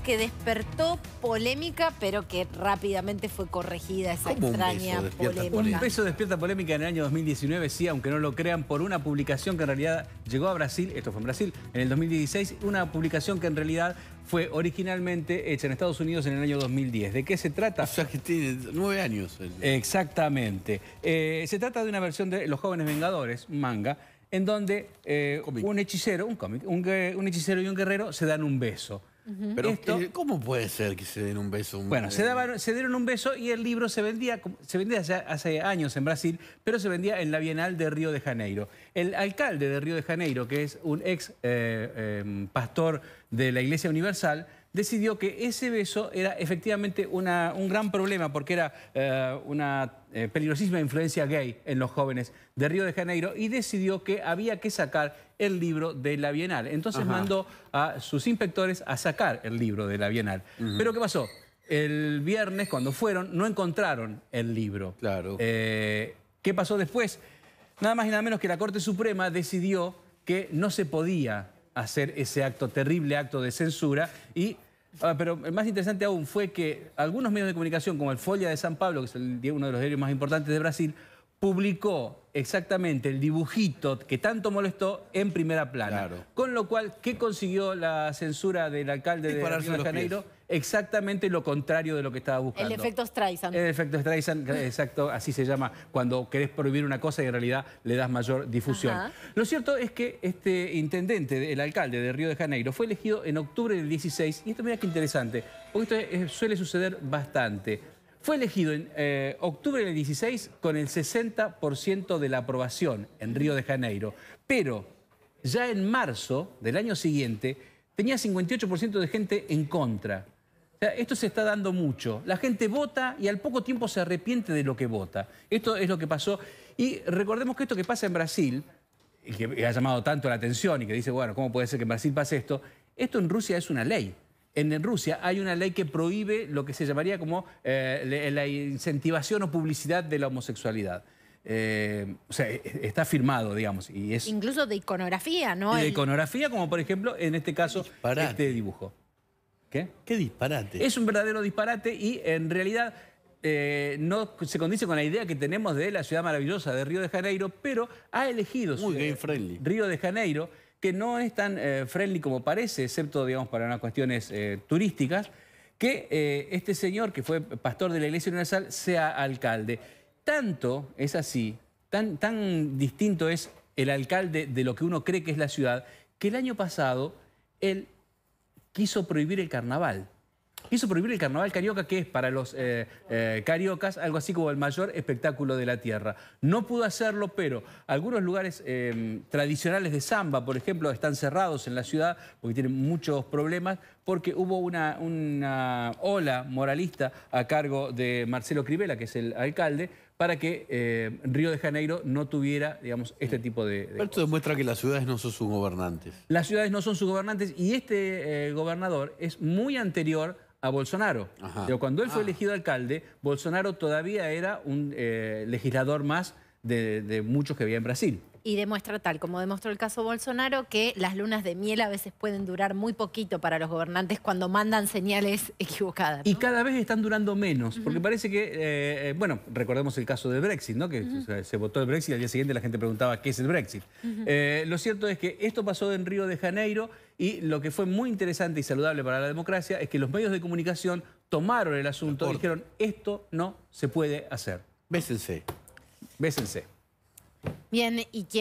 que despertó polémica, pero que rápidamente fue corregida esa extraña polémica. Un beso despierta polémica en el año 2019, sí, aunque no lo crean, por una publicación que en realidad llegó a Brasil, esto fue en Brasil, en el 2016, una publicación que en realidad fue originalmente hecha en Estados Unidos en el año 2010. ¿De qué se trata? O sea, que tiene nueve años. Exactamente. Eh, se trata de una versión de Los Jóvenes Vengadores, manga, en donde eh, un hechicero, un hechicero y un guerrero se dan un beso. Pero eh, ¿cómo puede ser que se den un beso? Bueno, eh, se, dieron un beso y el libro se vendía, se vendía hace, años en Brasil, pero se vendía en la Bienal de Río de Janeiro. El alcalde de Río de Janeiro, que es un ex eh, em, pastor de la Iglesia Universal, decidió que ese beso era efectivamente una, un gran problema porque era eh, una eh, peligrosísima influencia gay en los jóvenes de Río de Janeiro y decidió que había que sacar el libro de la Bienal. Entonces mandó a sus inspectores a sacar el libro de la Bienal. Pero ¿qué pasó? El viernes, cuando fueron, no encontraron el libro. Claro. Eh, ¿Qué pasó después? Nada más y nada menos que la Corte Suprema decidió que no se podía hacer ese acto, terrible acto de censura y Ah, pero el más interesante aún fue que algunos medios de comunicación, como el Folha de San Pablo, que es uno de los diarios más importantes de Brasil, publicó exactamente el dibujito que tanto molestó en primera plana. Con lo cual, ¿qué consiguió la censura del alcalde de Río de Janeiro? Exactamente lo contrario de lo que estaba buscando. El efecto Streisand. El efecto Streisand, exacto, así se llama cuando querés prohibir una cosa y en realidad le das mayor difusión. Lo cierto es que este intendente, el alcalde de Río de Janeiro, fue elegido en octubre del 16, y esto mira qué interesante, porque esto suele suceder bastante fue elegido en eh, octubre del 16 con el 60% de la aprobación en Río de Janeiro, pero ya en marzo del año siguiente tenía 58% de gente en contra. esto se está dando mucho. La gente vota y al poco tiempo se arrepiente de lo que vota. Esto es lo que pasó. Y recordemos que esto que pasa en Brasil, y que ha llamado tanto la atención y que dice, bueno, ¿cómo puede ser que en Brasil pase esto? Esto en Rusia es una ley en Rusia hay una ley que prohíbe lo que se llamaría como eh, la incentivación o publicidad de la homosexualidad. Eh, o sea, e, e, está firmado, digamos. Y es, Incluso de iconografía, ¿no? De iconografía, como por ejemplo, en este caso, este dibujo. ¿Qué? ¿Qué disparate? Es un verdadero disparate y en realidad eh, no se condice con la idea que tenemos de la ciudad maravillosa de Río de Janeiro, pero ha elegido... Muy Río de Janeiro que no es tan eh, friendly como parece, excepto, digamos, para unas cuestiones eh, turísticas, que eh, este señor, que fue pastor de la Iglesia Universal, sea alcalde. Tanto es así, tan, tan distinto es el alcalde de lo que uno cree que es la ciudad, que el año pasado él quiso prohibir el carnaval quiso prohibir el carnaval carioca, que es para los eh, eh, cariocas algo así como el mayor espectáculo de la tierra. No pudo hacerlo, pero algunos lugares eh, tradicionales de samba, por ejemplo, están cerrados en la ciudad porque tienen muchos problemas, porque hubo una, ola moralista a cargo de Marcelo Crivella, que es el alcalde, para que eh, Río de Janeiro no tuviera, digamos, este mm. tipo de, esto demuestra que las ciudades no son sus gobernantes. Las ciudades no son sus gobernantes y este eh, gobernador es muy anterior a Bolsonaro. cuando él fue ah. elegido alcalde, Bolsonaro todavía era un eh, legislador más de, de muchos que había en Brasil y demuestra tal, como demostró el caso Bolsonaro, que las lunas de miel a veces pueden durar muy poquito para los gobernantes cuando mandan señales equivocadas. Y cada vez están durando menos, porque parece que, eh, eh, bueno, recordemos el caso del Brexit, ¿no? Que se, votó el Brexit y al día siguiente la gente preguntaba qué es el Brexit. Eh, lo cierto es que esto pasó en Río de Janeiro y lo que fue muy interesante y saludable para la democracia es que los medios de comunicación tomaron el asunto y dijeron, esto no se puede hacer. Bésense. Bésense. Bien, ¿y quién?